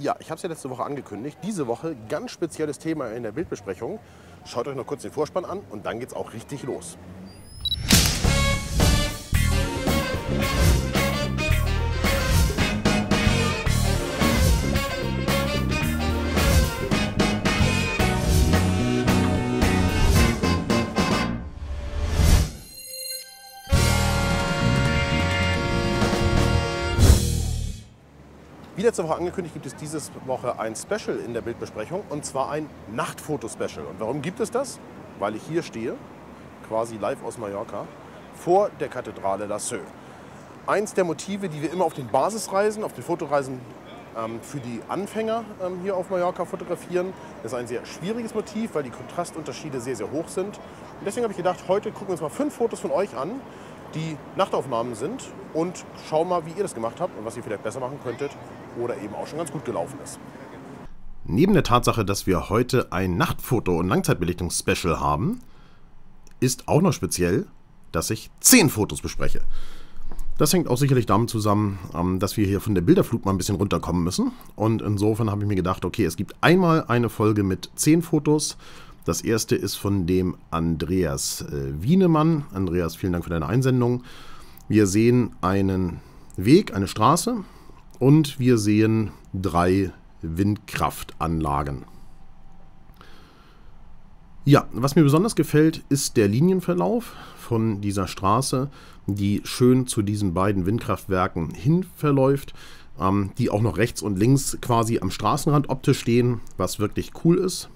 Ja, ich habe es ja letzte Woche angekündigt. Diese Woche ganz spezielles Thema in der Bildbesprechung. Schaut euch noch kurz den Vorspann an und dann geht's auch richtig los. Musik letzte Woche angekündigt, gibt es diese Woche ein Special in der Bildbesprechung und zwar ein Nachtfoto-Special. Und warum gibt es das? Weil ich hier stehe, quasi live aus Mallorca, vor der Kathedrale La Seu. Eins der Motive, die wir immer auf den Basisreisen, auf den Fotoreisen ähm, für die Anfänger ähm, hier auf Mallorca fotografieren, das ist ein sehr schwieriges Motiv, weil die Kontrastunterschiede sehr, sehr hoch sind. Und deswegen habe ich gedacht, heute gucken wir uns mal fünf Fotos von euch an, die Nachtaufnahmen sind und schau mal, wie ihr das gemacht habt und was ihr vielleicht besser machen könntet oder eben auch schon ganz gut gelaufen ist. Neben der Tatsache, dass wir heute ein Nachtfoto- und Langzeitbelichtungsspecial haben, ist auch noch speziell, dass ich 10 Fotos bespreche. Das hängt auch sicherlich damit zusammen, ähm, dass wir hier von der Bilderflut mal ein bisschen runterkommen müssen. Und insofern habe ich mir gedacht, okay, es gibt einmal eine Folge mit 10 Fotos. Das erste ist von dem Andreas äh, Wienemann. Andreas, vielen Dank für deine Einsendung. Wir sehen einen Weg, eine Straße und wir sehen drei Windkraftanlagen. Ja, was mir besonders gefällt, ist der Linienverlauf von dieser Straße, die schön zu diesen beiden Windkraftwerken hin verläuft, ähm, die auch noch rechts und links quasi am Straßenrand optisch stehen, was wirklich cool ist.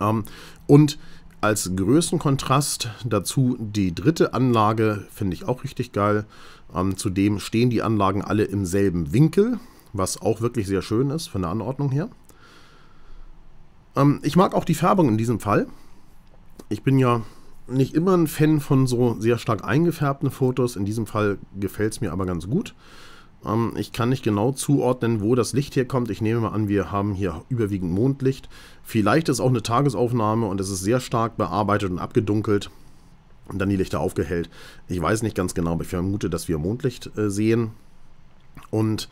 Ähm, und als Größenkontrast dazu die dritte Anlage, finde ich auch richtig geil. Ähm, zudem stehen die Anlagen alle im selben Winkel, was auch wirklich sehr schön ist von der Anordnung her. Ähm, ich mag auch die Färbung in diesem Fall. Ich bin ja nicht immer ein Fan von so sehr stark eingefärbten Fotos. In diesem Fall gefällt es mir aber ganz gut. Ähm, ich kann nicht genau zuordnen, wo das Licht herkommt. Ich nehme mal an, wir haben hier überwiegend Mondlicht. Vielleicht ist auch eine Tagesaufnahme und es ist sehr stark bearbeitet und abgedunkelt und dann die Lichter aufgehellt. Ich weiß nicht ganz genau, aber ich vermute, dass wir Mondlicht äh, sehen. Und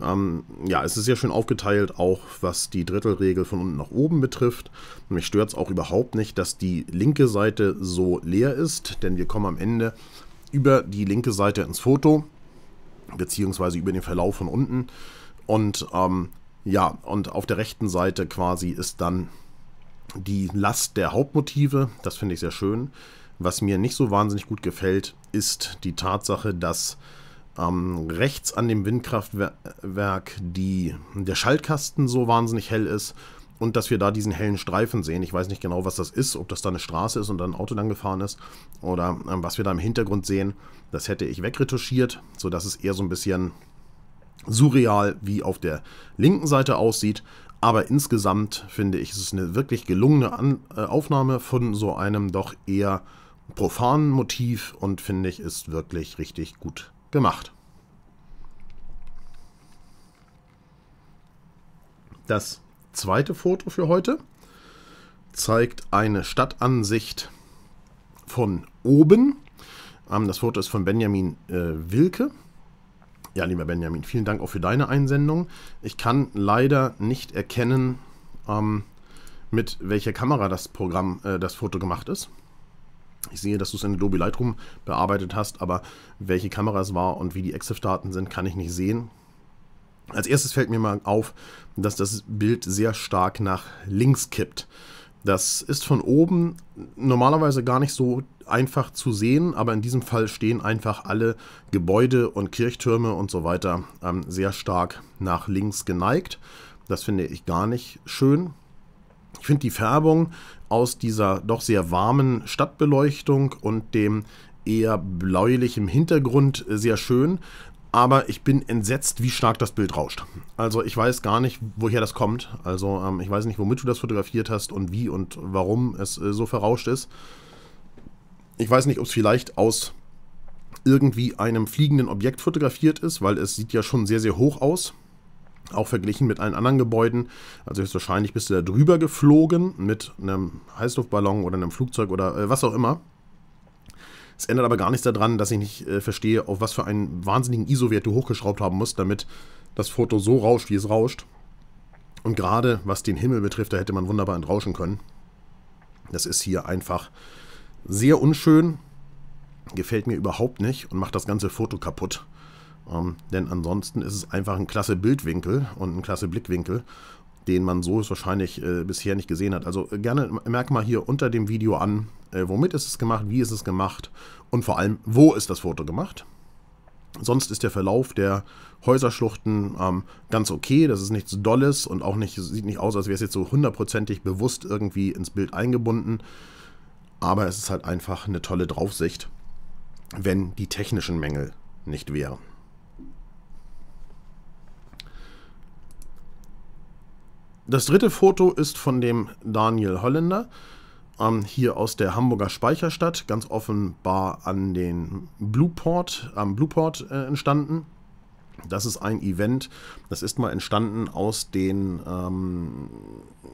ähm, ja, es ist sehr schön aufgeteilt, auch was die Drittelregel von unten nach oben betrifft. mich stört es auch überhaupt nicht, dass die linke Seite so leer ist, denn wir kommen am Ende über die linke Seite ins Foto beziehungsweise über den Verlauf von unten. Und ähm, ja, und auf der rechten Seite quasi ist dann die Last der Hauptmotive. Das finde ich sehr schön. Was mir nicht so wahnsinnig gut gefällt, ist die Tatsache, dass ähm, rechts an dem Windkraftwerk die, der Schaltkasten so wahnsinnig hell ist und dass wir da diesen hellen Streifen sehen. Ich weiß nicht genau, was das ist, ob das da eine Straße ist und dann ein Auto lang gefahren ist oder ähm, was wir da im Hintergrund sehen. Das hätte ich wegretuschiert, sodass es eher so ein bisschen surreal wie auf der linken Seite aussieht. Aber insgesamt finde ich, es ist eine wirklich gelungene An äh, Aufnahme von so einem doch eher profanen Motiv und finde ich, ist wirklich richtig gut gemacht. Das zweite Foto für heute zeigt eine Stadtansicht von oben. Ähm, das Foto ist von Benjamin äh, Wilke. Ja, lieber Benjamin, vielen Dank auch für deine Einsendung. Ich kann leider nicht erkennen, ähm, mit welcher Kamera das Programm, äh, das Foto gemacht ist. Ich sehe, dass du es in Adobe Lightroom bearbeitet hast, aber welche Kamera es war und wie die EXIF-Daten sind, kann ich nicht sehen. Als erstes fällt mir mal auf, dass das Bild sehr stark nach links kippt. Das ist von oben normalerweise gar nicht so einfach zu sehen, aber in diesem Fall stehen einfach alle Gebäude und Kirchtürme und so weiter ähm, sehr stark nach links geneigt. Das finde ich gar nicht schön. Ich finde die Färbung aus dieser doch sehr warmen Stadtbeleuchtung und dem eher bläulichen Hintergrund sehr schön, aber ich bin entsetzt, wie stark das Bild rauscht. Also ich weiß gar nicht, woher das kommt. Also ähm, ich weiß nicht, womit du das fotografiert hast und wie und warum es äh, so verrauscht ist. Ich weiß nicht, ob es vielleicht aus irgendwie einem fliegenden Objekt fotografiert ist, weil es sieht ja schon sehr, sehr hoch aus. Auch verglichen mit allen anderen Gebäuden. Also höchstwahrscheinlich bist du da drüber geflogen mit einem Heißluftballon oder einem Flugzeug oder äh, was auch immer. Es ändert aber gar nichts daran, dass ich nicht äh, verstehe, auf was für einen wahnsinnigen ISO-Wert du hochgeschraubt haben musst, damit das Foto so rauscht, wie es rauscht. Und gerade was den Himmel betrifft, da hätte man wunderbar entrauschen können. Das ist hier einfach sehr unschön, gefällt mir überhaupt nicht und macht das ganze Foto kaputt. Ähm, denn ansonsten ist es einfach ein klasse Bildwinkel und ein klasse Blickwinkel den man so wahrscheinlich äh, bisher nicht gesehen hat. Also äh, gerne merk mal hier unter dem Video an, äh, womit ist es gemacht, wie ist es gemacht und vor allem, wo ist das Foto gemacht. Sonst ist der Verlauf der Häuserschluchten ähm, ganz okay. Das ist nichts Dolles und auch nicht, sieht nicht aus, als wäre es jetzt so hundertprozentig bewusst irgendwie ins Bild eingebunden. Aber es ist halt einfach eine tolle Draufsicht, wenn die technischen Mängel nicht wären. Das dritte Foto ist von dem Daniel Holländer, ähm, hier aus der Hamburger Speicherstadt, ganz offenbar an den Blueport, am Blueport äh, entstanden. Das ist ein Event, das ist mal entstanden aus den ähm,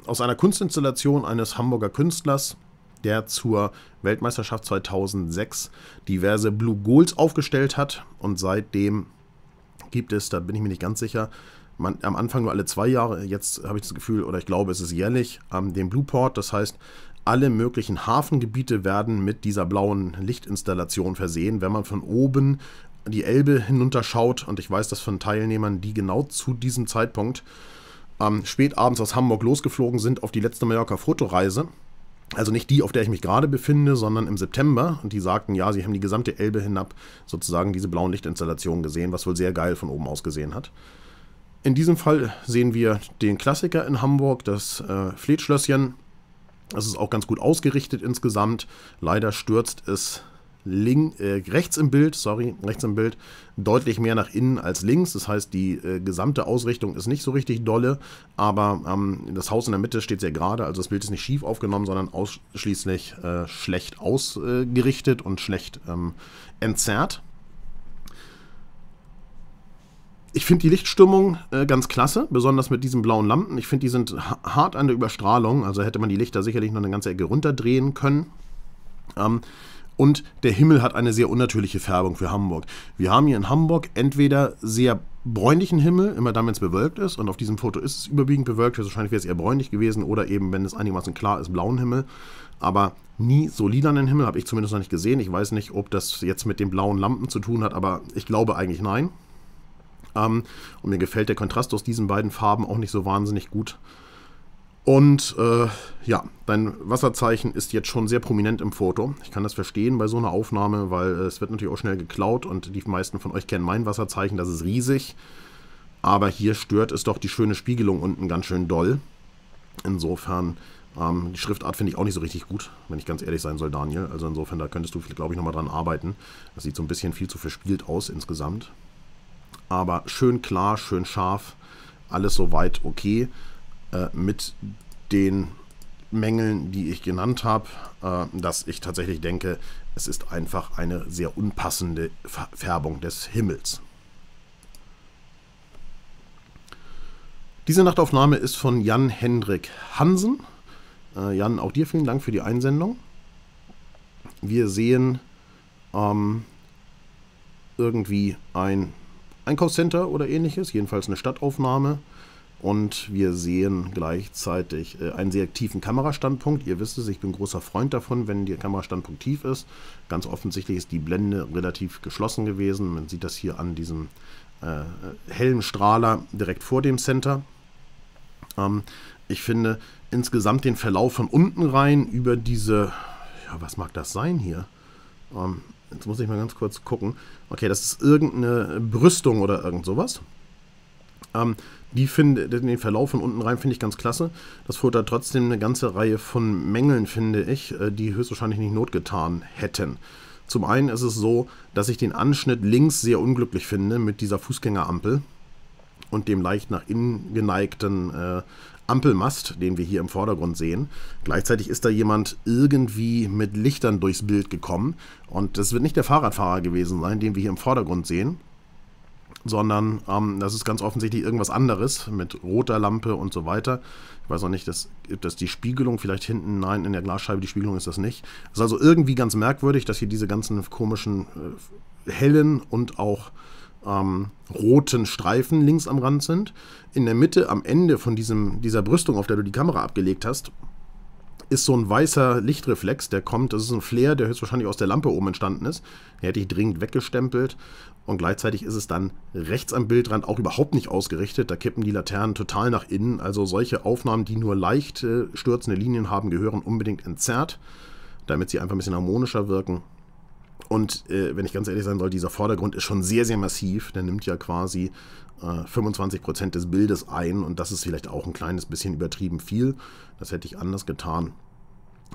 aus einer Kunstinstallation eines Hamburger Künstlers, der zur Weltmeisterschaft 2006 diverse Blue Goals aufgestellt hat und seitdem gibt es, da bin ich mir nicht ganz sicher, man, am Anfang nur alle zwei Jahre, jetzt habe ich das Gefühl, oder ich glaube, es ist jährlich, ähm, den Blueport. Das heißt, alle möglichen Hafengebiete werden mit dieser blauen Lichtinstallation versehen, wenn man von oben die Elbe hinunterschaut. Und ich weiß das von Teilnehmern, die genau zu diesem Zeitpunkt ähm, spät abends aus Hamburg losgeflogen sind auf die letzte Mallorca-Fotoreise. Also nicht die, auf der ich mich gerade befinde, sondern im September. Und die sagten, ja, sie haben die gesamte Elbe hinab sozusagen diese blauen Lichtinstallationen gesehen, was wohl sehr geil von oben aus gesehen hat. In diesem Fall sehen wir den Klassiker in Hamburg, das äh, Fleetschlösschen. Das ist auch ganz gut ausgerichtet insgesamt. Leider stürzt es Link, äh, rechts im Bild, sorry, rechts im Bild, deutlich mehr nach innen als links. Das heißt, die äh, gesamte Ausrichtung ist nicht so richtig dolle, aber ähm, das Haus in der Mitte steht sehr gerade, also das Bild ist nicht schief aufgenommen, sondern ausschließlich äh, schlecht ausgerichtet und schlecht ähm, entzerrt ich finde die Lichtstimmung äh, ganz klasse, besonders mit diesen blauen Lampen. Ich finde, die sind hart an der Überstrahlung. Also hätte man die Lichter sicherlich noch eine ganze Ecke runterdrehen können. Ähm, und der Himmel hat eine sehr unnatürliche Färbung für Hamburg. Wir haben hier in Hamburg entweder sehr bräunlichen Himmel, immer dann, wenn es bewölkt ist. Und auf diesem Foto ist es überwiegend bewölkt. Wahrscheinlich wäre es eher bräunlich gewesen. Oder eben, wenn es einigermaßen klar ist, blauen Himmel. Aber nie so lilanen Himmel habe ich zumindest noch nicht gesehen. Ich weiß nicht, ob das jetzt mit den blauen Lampen zu tun hat, aber ich glaube eigentlich nein. Ähm, und mir gefällt der Kontrast aus diesen beiden Farben auch nicht so wahnsinnig gut. Und äh, ja, dein Wasserzeichen ist jetzt schon sehr prominent im Foto. Ich kann das verstehen bei so einer Aufnahme, weil äh, es wird natürlich auch schnell geklaut und die meisten von euch kennen mein Wasserzeichen, das ist riesig. Aber hier stört es doch die schöne Spiegelung unten ganz schön doll. Insofern, ähm, die Schriftart finde ich auch nicht so richtig gut, wenn ich ganz ehrlich sein soll, Daniel. Also insofern, da könntest du, glaube ich, nochmal dran arbeiten. Das sieht so ein bisschen viel zu verspielt aus insgesamt aber schön klar, schön scharf, alles soweit okay äh, mit den Mängeln, die ich genannt habe, äh, dass ich tatsächlich denke, es ist einfach eine sehr unpassende Färbung des Himmels. Diese Nachtaufnahme ist von Jan Hendrik Hansen. Äh, Jan, auch dir vielen Dank für die Einsendung. Wir sehen ähm, irgendwie ein Einkaufscenter oder ähnliches, jedenfalls eine Stadtaufnahme. Und wir sehen gleichzeitig äh, einen sehr tiefen Kamerastandpunkt. Ihr wisst es, ich bin großer Freund davon, wenn der Kamerastandpunkt tief ist. Ganz offensichtlich ist die Blende relativ geschlossen gewesen. Man sieht das hier an diesem äh, hellen Strahler direkt vor dem Center. Ähm, ich finde insgesamt den Verlauf von unten rein über diese, ja, was mag das sein hier? Ähm, Jetzt muss ich mal ganz kurz gucken. Okay, das ist irgendeine Brüstung oder irgend sowas. Ähm, die finde, den Verlauf von unten rein finde ich ganz klasse. Das futtert trotzdem eine ganze Reihe von Mängeln, finde ich, äh, die höchstwahrscheinlich nicht notgetan hätten. Zum einen ist es so, dass ich den Anschnitt links sehr unglücklich finde mit dieser Fußgängerampel und dem leicht nach innen geneigten äh, Ampelmast, den wir hier im Vordergrund sehen. Gleichzeitig ist da jemand irgendwie mit Lichtern durchs Bild gekommen. Und das wird nicht der Fahrradfahrer gewesen sein, den wir hier im Vordergrund sehen, sondern ähm, das ist ganz offensichtlich irgendwas anderes mit roter Lampe und so weiter. Ich weiß noch nicht, dass, das die Spiegelung vielleicht hinten, nein, in der Glasscheibe, die Spiegelung ist das nicht. Es ist also irgendwie ganz merkwürdig, dass hier diese ganzen komischen äh, hellen und auch ähm, roten Streifen links am Rand sind. In der Mitte, am Ende von diesem, dieser Brüstung, auf der du die Kamera abgelegt hast, ist so ein weißer Lichtreflex, der kommt, das ist ein Flair, der höchstwahrscheinlich aus der Lampe oben entstanden ist. Den hätte ich dringend weggestempelt. Und gleichzeitig ist es dann rechts am Bildrand auch überhaupt nicht ausgerichtet. Da kippen die Laternen total nach innen. Also solche Aufnahmen, die nur leicht äh, stürzende Linien haben, gehören unbedingt entzerrt, damit sie einfach ein bisschen harmonischer wirken. Und äh, wenn ich ganz ehrlich sein soll, dieser Vordergrund ist schon sehr, sehr massiv. Der nimmt ja quasi äh, 25% des Bildes ein und das ist vielleicht auch ein kleines bisschen übertrieben viel. Das hätte ich anders getan.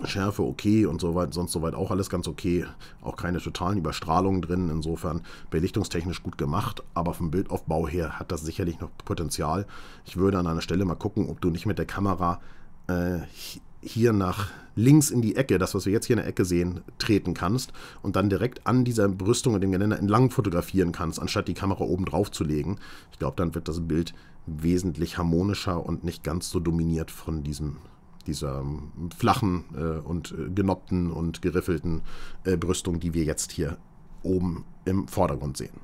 Schärfe okay und soweit, sonst soweit auch alles ganz okay. Auch keine totalen Überstrahlungen drin. Insofern belichtungstechnisch gut gemacht, aber vom Bildaufbau her hat das sicherlich noch Potenzial. Ich würde an einer Stelle mal gucken, ob du nicht mit der Kamera äh, hier nach links in die Ecke, das, was wir jetzt hier in der Ecke sehen, treten kannst und dann direkt an dieser Brüstung und dem Geländer entlang fotografieren kannst, anstatt die Kamera oben drauf zu legen. Ich glaube, dann wird das Bild wesentlich harmonischer und nicht ganz so dominiert von diesem dieser ähm, flachen äh, und äh, genoppten und geriffelten äh, Brüstung, die wir jetzt hier oben im Vordergrund sehen.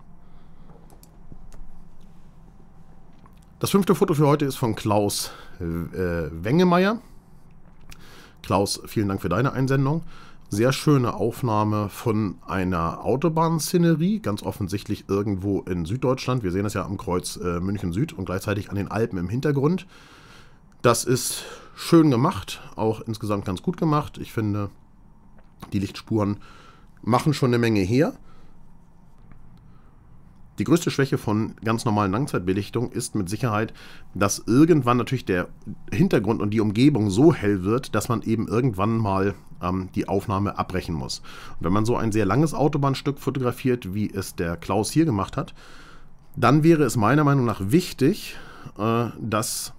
Das fünfte Foto für heute ist von Klaus äh, Wengemeyer. Klaus, vielen Dank für deine Einsendung. Sehr schöne Aufnahme von einer Autobahnszenerie, ganz offensichtlich irgendwo in Süddeutschland. Wir sehen das ja am Kreuz äh, München Süd und gleichzeitig an den Alpen im Hintergrund. Das ist schön gemacht, auch insgesamt ganz gut gemacht. Ich finde, die Lichtspuren machen schon eine Menge her. Die größte Schwäche von ganz normalen Langzeitbelichtung ist mit Sicherheit, dass irgendwann natürlich der Hintergrund und die Umgebung so hell wird, dass man eben irgendwann mal ähm, die Aufnahme abbrechen muss. Und wenn man so ein sehr langes Autobahnstück fotografiert, wie es der Klaus hier gemacht hat, dann wäre es meiner Meinung nach wichtig, äh, dass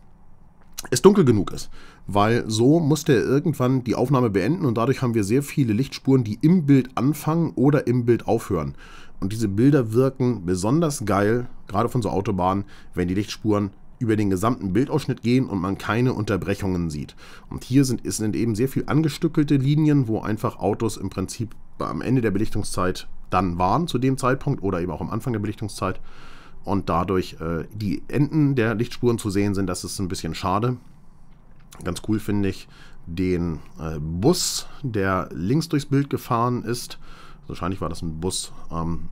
es dunkel genug ist. Weil so musste er irgendwann die Aufnahme beenden und dadurch haben wir sehr viele Lichtspuren, die im Bild anfangen oder im Bild aufhören. Und diese Bilder wirken besonders geil, gerade von so Autobahnen, wenn die Lichtspuren über den gesamten Bildausschnitt gehen und man keine Unterbrechungen sieht. Und hier sind, sind eben sehr viel angestückelte Linien, wo einfach Autos im Prinzip am Ende der Belichtungszeit dann waren zu dem Zeitpunkt oder eben auch am Anfang der Belichtungszeit und dadurch äh, die Enden der Lichtspuren zu sehen sind, das ist ein bisschen schade. Ganz cool finde ich den äh, Bus, der links durchs Bild gefahren ist wahrscheinlich war das ein Bus. Ähm,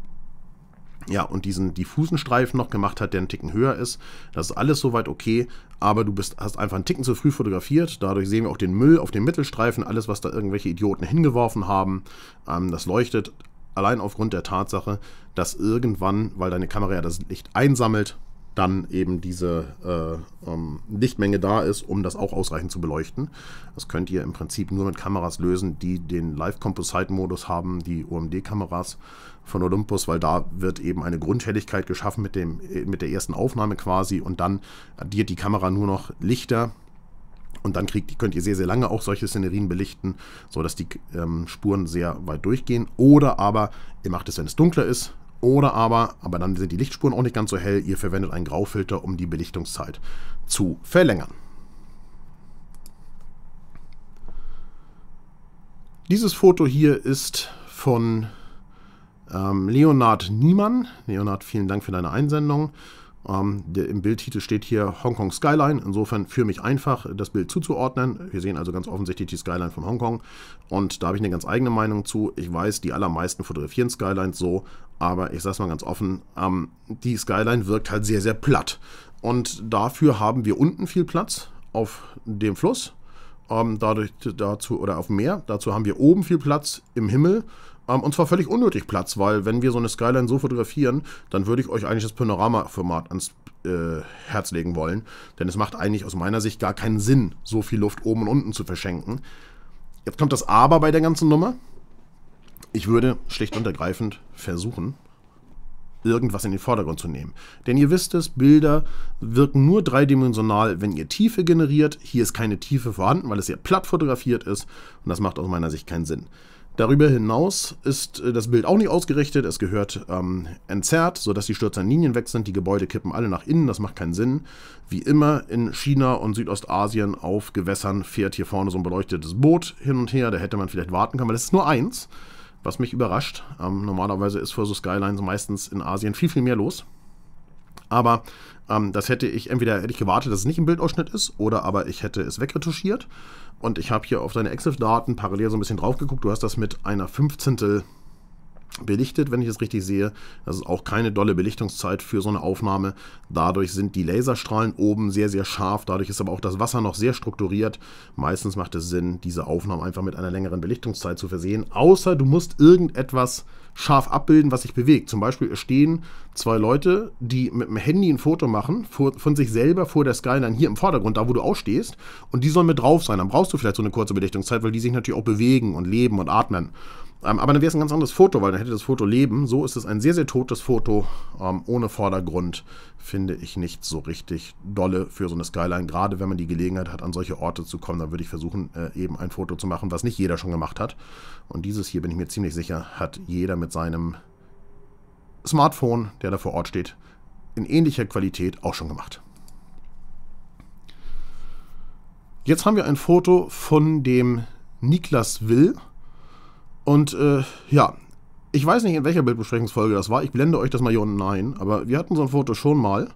ja, und diesen diffusen Streifen noch gemacht hat, der einen Ticken höher ist. Das ist alles soweit okay, aber du bist, hast einfach einen Ticken zu früh fotografiert. Dadurch sehen wir auch den Müll auf dem Mittelstreifen, alles, was da irgendwelche Idioten hingeworfen haben. Ähm, das leuchtet allein aufgrund der Tatsache, dass irgendwann, weil deine Kamera ja das Licht einsammelt, dann eben diese äh, ähm, Lichtmenge da ist, um das auch ausreichend zu beleuchten. Das könnt ihr im Prinzip nur mit Kameras lösen, die den Live-Composite-Modus haben, die OMD-Kameras von Olympus, weil da wird eben eine Grundhelligkeit geschaffen mit, dem, äh, mit der ersten Aufnahme quasi und dann addiert die Kamera nur noch Lichter, und dann kriegt, könnt ihr sehr, sehr lange auch solche Szenerien belichten, sodass die ähm, Spuren sehr weit durchgehen. Oder aber ihr macht es, wenn es dunkler ist, oder aber, aber dann sind die Lichtspuren auch nicht ganz so hell, ihr verwendet einen Graufilter, um die Belichtungszeit zu verlängern. Dieses Foto hier ist von ähm, Leonard Niemann. Leonard, vielen Dank für deine Einsendung. Ähm, der, Im Bildtitel steht hier Hongkong Skyline, insofern für mich einfach, das Bild zuzuordnen. Wir sehen also ganz offensichtlich die Skyline von Hongkong und da habe ich eine ganz eigene Meinung zu. Ich weiß, die allermeisten fotografieren Skylines so, aber ich sage es mal ganz offen, ähm, die Skyline wirkt halt sehr, sehr platt. Und dafür haben wir unten viel Platz auf dem Fluss, ähm, dadurch dazu oder auf dem Meer. Dazu haben wir oben viel Platz im Himmel ähm, und zwar völlig unnötig Platz, weil wenn wir so eine Skyline so fotografieren, dann würde ich euch eigentlich das Panorama-Format ans äh, Herz legen wollen. Denn es macht eigentlich aus meiner Sicht gar keinen Sinn, so viel Luft oben und unten zu verschenken. Jetzt kommt das Aber bei der ganzen Nummer. Ich würde schlicht und ergreifend versuchen, irgendwas in den Vordergrund zu nehmen. Denn ihr wisst es, Bilder wirken nur dreidimensional, wenn ihr Tiefe generiert. Hier ist keine Tiefe vorhanden, weil es ja platt fotografiert ist und das macht aus meiner Sicht keinen Sinn. Darüber hinaus ist äh, das Bild auch nicht ausgerichtet, es gehört ähm, entzerrt, sodass die Stürze Linien weg sind, die Gebäude kippen alle nach innen, das macht keinen Sinn. Wie immer in China und Südostasien auf Gewässern fährt hier vorne so ein beleuchtetes Boot hin und her, da hätte man vielleicht warten können, weil das ist nur eins, was mich überrascht. Ähm, normalerweise ist vor so Skylines meistens in Asien viel, viel mehr los. Aber ähm, das hätte ich entweder hätte ich gewartet, dass es nicht im Bildausschnitt ist, oder aber ich hätte es wegretuschiert. Und ich habe hier auf deine Excel-Daten parallel so ein bisschen drauf geguckt. Du hast das mit einer 15 belichtet, wenn ich es richtig sehe. Das ist auch keine dolle Belichtungszeit für so eine Aufnahme. Dadurch sind die Laserstrahlen oben sehr, sehr scharf. Dadurch ist aber auch das Wasser noch sehr strukturiert. Meistens macht es Sinn, diese Aufnahmen einfach mit einer längeren Belichtungszeit zu versehen. Außer du musst irgendetwas scharf abbilden, was sich bewegt. Zum Beispiel stehen zwei Leute, die mit dem Handy ein Foto machen vor, von sich selber vor der Skyline hier im Vordergrund, da wo du ausstehst, und die sollen mit drauf sein. Dann brauchst du vielleicht so eine kurze Belichtungszeit, weil die sich natürlich auch bewegen und leben und atmen. Ähm, aber dann wäre es ein ganz anderes Foto, weil dann hätte das Foto Leben. So ist es ein sehr, sehr totes Foto ähm, ohne Vordergrund, finde ich nicht so richtig dolle für so eine Skyline. Gerade wenn man die Gelegenheit hat, an solche Orte zu kommen, dann würde ich versuchen, äh, eben ein Foto zu machen, was nicht jeder schon gemacht hat. Und dieses hier, bin ich mir ziemlich sicher, hat jeder mit seinem Smartphone, der da vor Ort steht, in ähnlicher Qualität auch schon gemacht. Jetzt haben wir ein Foto von dem Niklas Will und äh, ja, ich weiß nicht, in welcher Bildbesprechungsfolge das war. Ich blende euch das mal hier unten ein. Aber wir hatten so ein Foto schon mal.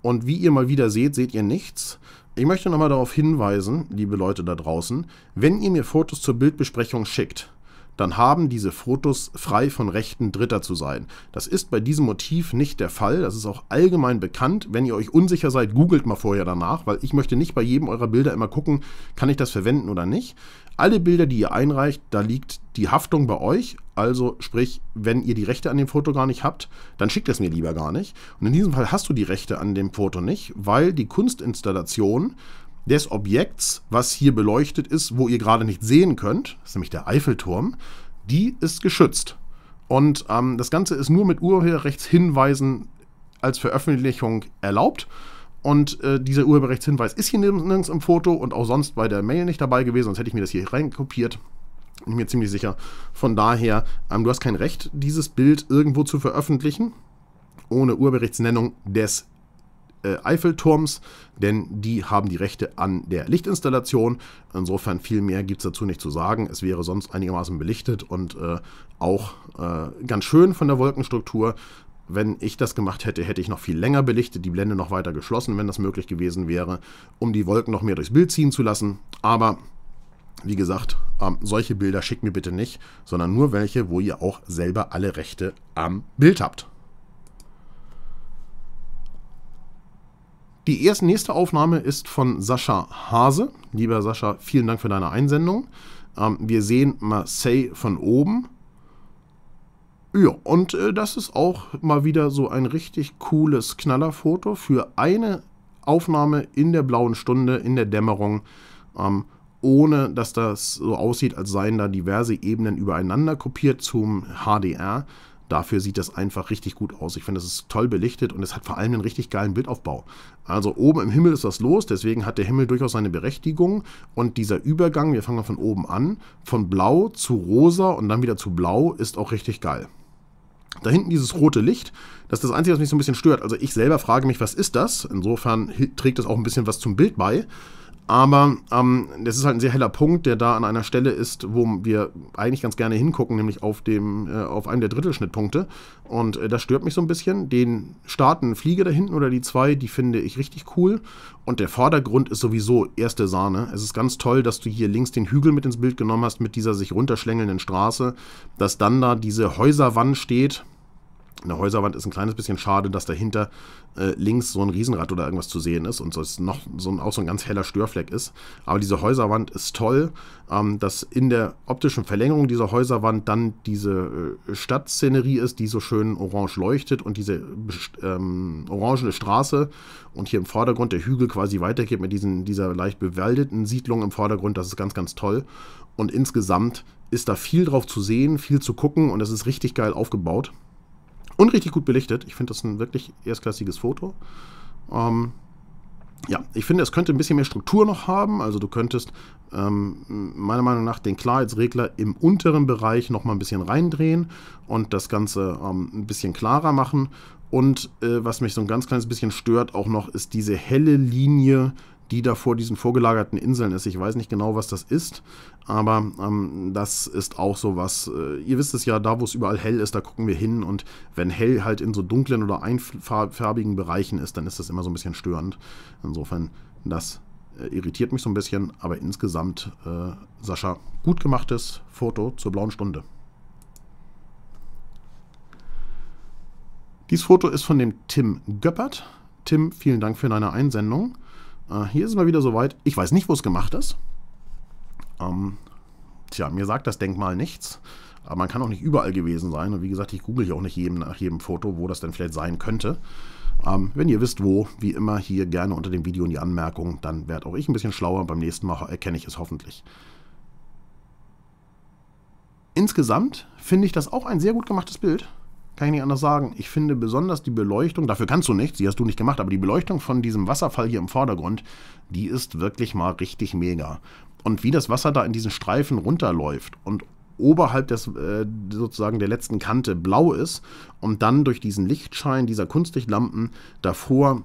Und wie ihr mal wieder seht, seht ihr nichts. Ich möchte nochmal darauf hinweisen, liebe Leute da draußen, wenn ihr mir Fotos zur Bildbesprechung schickt, dann haben diese Fotos frei von Rechten Dritter zu sein. Das ist bei diesem Motiv nicht der Fall. Das ist auch allgemein bekannt. Wenn ihr euch unsicher seid, googelt mal vorher danach, weil ich möchte nicht bei jedem eurer Bilder immer gucken, kann ich das verwenden oder nicht. Alle Bilder, die ihr einreicht, da liegt die Haftung bei euch. Also sprich, wenn ihr die Rechte an dem Foto gar nicht habt, dann schickt es mir lieber gar nicht. Und in diesem Fall hast du die Rechte an dem Foto nicht, weil die Kunstinstallation des Objekts, was hier beleuchtet ist, wo ihr gerade nicht sehen könnt, ist nämlich der Eiffelturm, die ist geschützt. Und ähm, das Ganze ist nur mit Urheberrechtshinweisen als Veröffentlichung erlaubt. Und äh, dieser Urheberrechtshinweis ist hier nirgends im Foto und auch sonst bei der Mail nicht dabei gewesen, sonst hätte ich mir das hier reinkopiert. Bin mir ziemlich sicher. Von daher, ähm, du hast kein Recht, dieses Bild irgendwo zu veröffentlichen, ohne Urheberrechtsnennung des äh, Eiffelturms, denn die haben die Rechte an der Lichtinstallation. Insofern viel mehr gibt es dazu nicht zu sagen. Es wäre sonst einigermaßen belichtet und äh, auch äh, ganz schön von der Wolkenstruktur. Wenn ich das gemacht hätte, hätte ich noch viel länger belichtet, die Blende noch weiter geschlossen, wenn das möglich gewesen wäre, um die Wolken noch mehr durchs Bild ziehen zu lassen. Aber wie gesagt, ähm, solche Bilder schickt mir bitte nicht, sondern nur welche, wo ihr auch selber alle Rechte am Bild habt. Die erste, nächste Aufnahme ist von Sascha Hase. Lieber Sascha, vielen Dank für deine Einsendung. Ähm, wir sehen Marseille von oben. Ja, und äh, das ist auch mal wieder so ein richtig cooles Knallerfoto für eine Aufnahme in der blauen Stunde, in der Dämmerung, ähm, ohne dass das so aussieht, als seien da diverse Ebenen übereinander kopiert zum HDR. Dafür sieht das einfach richtig gut aus. Ich finde, es ist toll belichtet und es hat vor allem einen richtig geilen Bildaufbau. Also oben im Himmel ist das los, deswegen hat der Himmel durchaus seine Berechtigung. Und dieser Übergang, wir fangen von oben an, von blau zu rosa und dann wieder zu blau, ist auch richtig geil. Da hinten dieses rote Licht, das ist das Einzige, was mich so ein bisschen stört. Also ich selber frage mich, was ist das? Insofern trägt das auch ein bisschen was zum Bild bei. Aber ähm, das ist halt ein sehr heller Punkt, der da an einer Stelle ist, wo wir eigentlich ganz gerne hingucken, nämlich auf, dem, äh, auf einem der Drittelschnittpunkte. Und äh, das stört mich so ein bisschen. Den starten Flieger da hinten oder die zwei, die finde ich richtig cool. Und der Vordergrund ist sowieso erste Sahne. Es ist ganz toll, dass du hier links den Hügel mit ins Bild genommen hast, mit dieser sich runterschlängelnden Straße, dass dann da diese Häuserwand steht eine Häuserwand ist ein kleines bisschen schade, dass dahinter äh, links so ein Riesenrad oder irgendwas zu sehen ist und so ist noch so ein, auch so ein ganz heller Störfleck ist. Aber diese Häuserwand ist toll, ähm, dass in der optischen Verlängerung dieser Häuserwand dann diese äh, Stadtszenerie ist, die so schön orange leuchtet und diese ähm, orangene Straße und hier im Vordergrund der Hügel quasi weitergeht mit diesen, dieser leicht bewaldeten Siedlung im Vordergrund. Das ist ganz, ganz toll. Und insgesamt ist da viel drauf zu sehen, viel zu gucken und es ist richtig geil aufgebaut. Und richtig gut belichtet. Ich finde das ein wirklich erstklassiges Foto. Ähm, ja, ich finde, es könnte ein bisschen mehr Struktur noch haben. Also du könntest ähm, meiner Meinung nach den Klarheitsregler im unteren Bereich noch mal ein bisschen reindrehen und das Ganze ähm, ein bisschen klarer machen. Und äh, was mich so ein ganz kleines bisschen stört auch noch, ist diese helle Linie, die da vor diesen vorgelagerten Inseln ist. Ich weiß nicht genau, was das ist, aber ähm, das ist auch so was. Äh, ihr wisst es ja, da wo es überall hell ist, da gucken wir hin und wenn hell halt in so dunklen oder einfarbigen Bereichen ist, dann ist das immer so ein bisschen störend. Insofern, das äh, irritiert mich so ein bisschen, aber insgesamt, äh, Sascha, gut gemachtes Foto zur blauen Stunde. Dieses Foto ist von dem Tim Göppert. Tim, vielen Dank für deine Einsendung. Äh, hier ist es mal wieder soweit. Ich weiß nicht, wo es gemacht ist. Ähm, tja, mir sagt das Denkmal nichts. Aber man kann auch nicht überall gewesen sein. Und wie gesagt, ich google hier auch nicht jedem, nach jedem Foto, wo das denn vielleicht sein könnte. Ähm, wenn ihr wisst, wo, wie immer, hier gerne unter dem Video in die Anmerkung. Dann werde auch ich ein bisschen schlauer. Beim nächsten Mal erkenne ich es hoffentlich. Insgesamt finde ich das auch ein sehr gut gemachtes Bild. Kann ich nicht anders sagen. Ich finde besonders die Beleuchtung, dafür kannst du nichts, die hast du nicht gemacht, aber die Beleuchtung von diesem Wasserfall hier im Vordergrund, die ist wirklich mal richtig mega. Und wie das Wasser da in diesen Streifen runterläuft und oberhalb des äh, sozusagen der letzten Kante blau ist und dann durch diesen Lichtschein dieser Kunstlichtlampen davor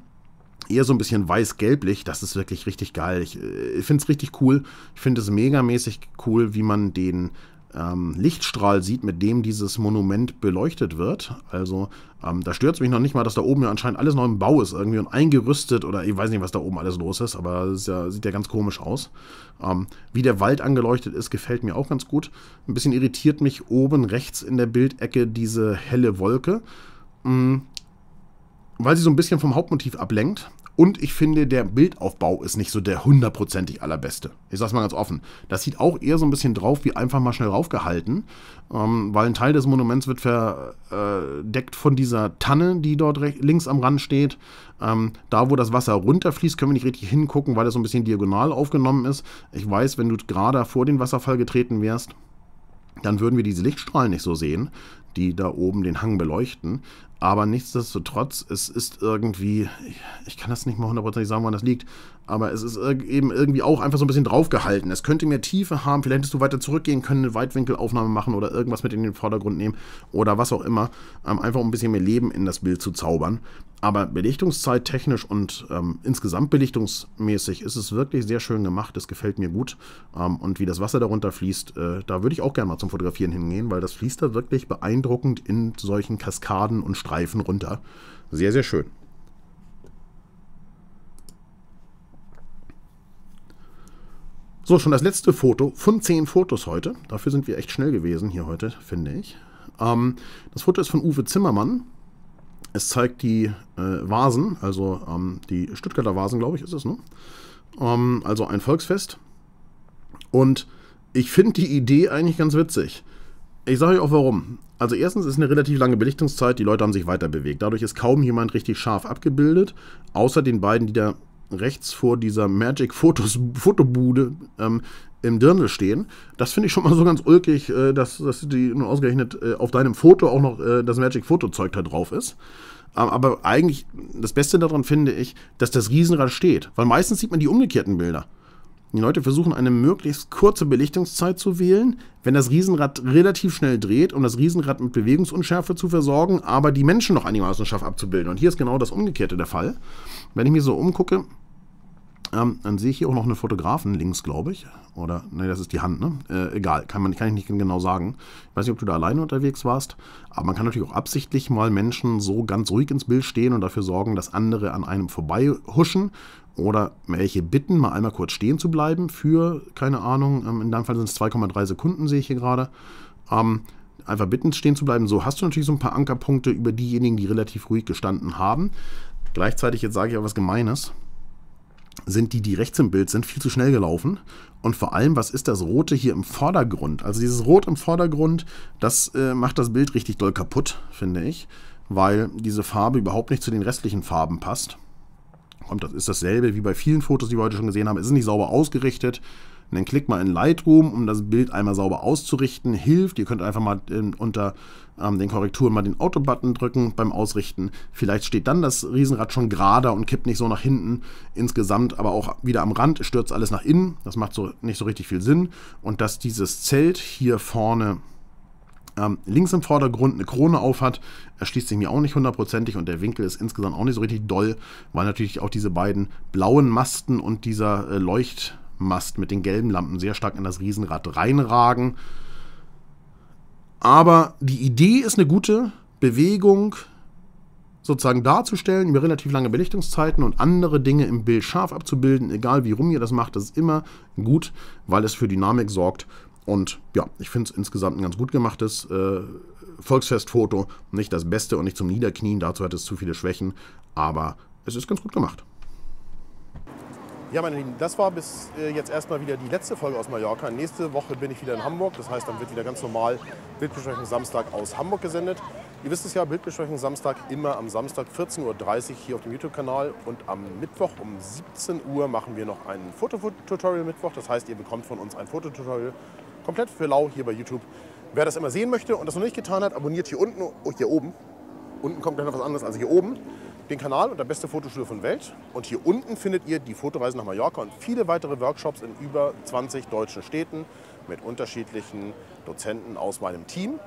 eher so ein bisschen weiß-gelblich, das ist wirklich richtig geil. Ich, äh, finde es richtig cool. Ich finde es megamäßig cool, wie man den ähm, Lichtstrahl sieht, mit dem dieses Monument beleuchtet wird. Also ähm, da stört es mich noch nicht mal, dass da oben ja anscheinend alles noch im Bau ist irgendwie und eingerüstet oder ich weiß nicht, was da oben alles los ist, aber es ja, sieht ja ganz komisch aus. Ähm, wie der Wald angeleuchtet ist, gefällt mir auch ganz gut. Ein bisschen irritiert mich oben rechts in der Bildecke diese helle Wolke. Mhm weil sie so ein bisschen vom Hauptmotiv ablenkt. Und ich finde, der Bildaufbau ist nicht so der hundertprozentig allerbeste. Ich sag's mal ganz offen. Das sieht auch eher so ein bisschen drauf wie einfach mal schnell raufgehalten, ähm, weil ein Teil des Monuments wird verdeckt von dieser Tanne, die dort links am Rand steht. Ähm, da, wo das Wasser runterfließt, können wir nicht richtig hingucken, weil das so ein bisschen diagonal aufgenommen ist. Ich weiß, wenn du gerade vor den Wasserfall getreten wärst, dann würden wir diese Lichtstrahlen nicht so sehen, die da oben den Hang beleuchten. Aber nichtsdestotrotz, es ist irgendwie, ich kann das nicht mal hundertprozentig sagen, wann das liegt, aber es ist eben irgendwie auch einfach so ein bisschen draufgehalten. Es könnte mehr Tiefe haben, vielleicht hättest du weiter zurückgehen können, eine Weitwinkelaufnahme machen oder irgendwas mit in den Vordergrund nehmen oder was auch immer. Ähm, einfach um ein bisschen mehr Leben in das Bild zu zaubern. Aber Belichtungszeit technisch und ähm, insgesamt belichtungsmäßig ist es wirklich sehr schön gemacht. Es gefällt mir gut. Ähm, und wie das Wasser darunter fließt, äh, da würde ich auch gerne mal zum Fotografieren hingehen, weil das fließt da wirklich beeindruckend in solchen Kaskaden und Streifen runter. Sehr, sehr schön. So, schon das letzte Foto von zehn Fotos heute. Dafür sind wir echt schnell gewesen hier heute, finde ich. Ähm, das Foto ist von Uwe Zimmermann es zeigt die äh, Vasen, also ähm, die Stuttgarter Vasen, glaube ich, ist es, ne? Ähm, also ein Volksfest. Und ich finde die Idee eigentlich ganz witzig. Ich sage euch auch warum. Also erstens ist eine relativ lange Belichtungszeit, die Leute haben sich weiter bewegt. Dadurch ist kaum jemand richtig scharf abgebildet, außer den beiden, die da rechts vor dieser Magic Fotos, Fotobude ähm, im Dirndl stehen. Das finde ich schon mal so ganz ulkig, äh, dass, dass die nun ausgerechnet äh, auf deinem Foto auch noch äh, das Magic Foto Zeug da drauf ist. Ähm, aber eigentlich, das Beste daran finde ich, dass das Riesenrad steht. Weil meistens sieht man die umgekehrten Bilder. Die Leute versuchen eine möglichst kurze Belichtungszeit zu wählen, wenn das Riesenrad relativ schnell dreht, um das Riesenrad mit Bewegungsunschärfe zu versorgen, aber die Menschen noch einigermaßen scharf abzubilden. Und hier ist genau das Umgekehrte der Fall. Wenn ich mir so umgucke, ähm, dann sehe ich hier auch noch eine Fotografen links, glaube ich. Oder, ne, das ist die Hand, ne? Äh, egal, kann, man, kann ich nicht genau sagen. Ich weiß nicht, ob du da alleine unterwegs warst, aber man kann natürlich auch absichtlich mal Menschen so ganz ruhig ins Bild stehen und dafür sorgen, dass andere an einem vorbei huschen oder welche bitten, mal einmal kurz stehen zu bleiben für, keine Ahnung, ähm, in deinem Fall sind es 2,3 Sekunden, sehe ich hier gerade. Ähm, einfach bitten, stehen zu bleiben. So hast du natürlich so ein paar Ankerpunkte über diejenigen, die relativ ruhig gestanden haben. Gleichzeitig, jetzt sage ich auch was Gemeines sind die, die rechts im Bild sind, viel zu schnell gelaufen. Und vor allem, was ist das Rote hier im Vordergrund? Also dieses Rot im Vordergrund, das äh, macht das Bild richtig doll kaputt, finde ich, weil diese Farbe überhaupt nicht zu den restlichen Farben passt. Kommt, das ist dasselbe wie bei vielen Fotos, die wir heute schon gesehen haben. Es ist nicht sauber ausgerichtet. Und dann klickt mal in Lightroom, um das Bild einmal sauber auszurichten. Hilft, ihr könnt einfach mal in, ähm, unter ähm, den Korrekturen mal den Auto-Button drücken beim Ausrichten. Vielleicht steht dann das Riesenrad schon gerader und kippt nicht so nach hinten insgesamt, aber auch wieder am Rand stürzt alles nach innen. Das macht so nicht so richtig viel Sinn. Und dass dieses Zelt hier vorne ähm, links im Vordergrund eine Krone auf hat, erschließt sich mir auch nicht hundertprozentig und der Winkel ist insgesamt auch nicht so richtig doll, weil natürlich auch diese beiden blauen Masten und dieser äh, Leucht, Mast mit den gelben Lampen sehr stark in das Riesenrad reinragen. Aber die Idee ist eine gute Bewegung sozusagen darzustellen, über relativ lange Belichtungszeiten und andere Dinge im Bild scharf abzubilden, egal wie rum ihr das macht, das ist immer gut, weil es für Dynamik sorgt. Und ja, ich finde es insgesamt ein ganz gut gemachtes äh, Volksfestfoto. Nicht das Beste und nicht zum Niederknien, dazu hat es zu viele Schwächen, aber es ist ganz gut gemacht. Ja, meine Lieben, das war bis äh, jetzt erstmal wieder die letzte Folge aus Mallorca. Nächste Woche bin ich wieder in Hamburg. Das heißt, dann wird wieder ganz normal Bildbesprechung Samstag aus Hamburg gesendet. Ihr wisst es ja, Bildbesprechung Samstag immer am Samstag 14.30 Uhr hier auf dem YouTube-Kanal. Und am Mittwoch um 17 Uhr machen wir noch ein Fototutorial Mittwoch. Das heißt, ihr bekommt von uns ein Fototutorial komplett für lau hier bei YouTube. Wer das immer sehen möchte und das noch nicht getan hat, abonniert hier unten, oh, hier oben. Unten kommt gleich noch was anderes, also hier oben den Kanal und der beste Fotoschule von Welt. Und hier unten findet ihr die Fotoreise nach Mallorca und viele weitere Workshops in über 20 deutschen Städten mit unterschiedlichen Dozenten aus meinem Team.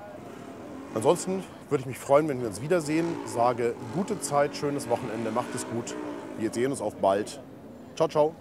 Ansonsten würde ich mich freuen, wenn wir uns wiedersehen. Sage gute Zeit, schönes Wochenende, macht es gut. Wir sehen uns auf bald. Ciao, ciao.